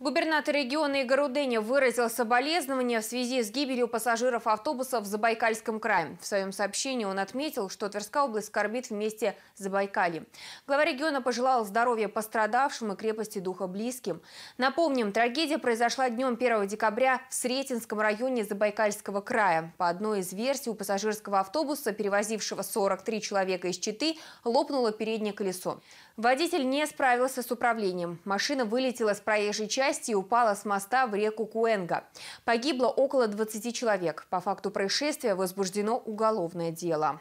Губернатор региона Игорь Уденя выразил соболезнования в связи с гибелью пассажиров автобусов в Забайкальском крае. В своем сообщении он отметил, что Тверская область кормит вместе с Забайкалем. Глава региона пожелал здоровья пострадавшим и крепости духа близким. Напомним, трагедия произошла днем 1 декабря в Сретенском районе Забайкальского края. По одной из версий, у пассажирского автобуса, перевозившего 43 человека из Читы, лопнуло переднее колесо. Водитель не справился с управлением. Машина вылетела с проезжей части и упала с моста в реку Куэнга. Погибло около 20 человек. По факту происшествия возбуждено уголовное дело.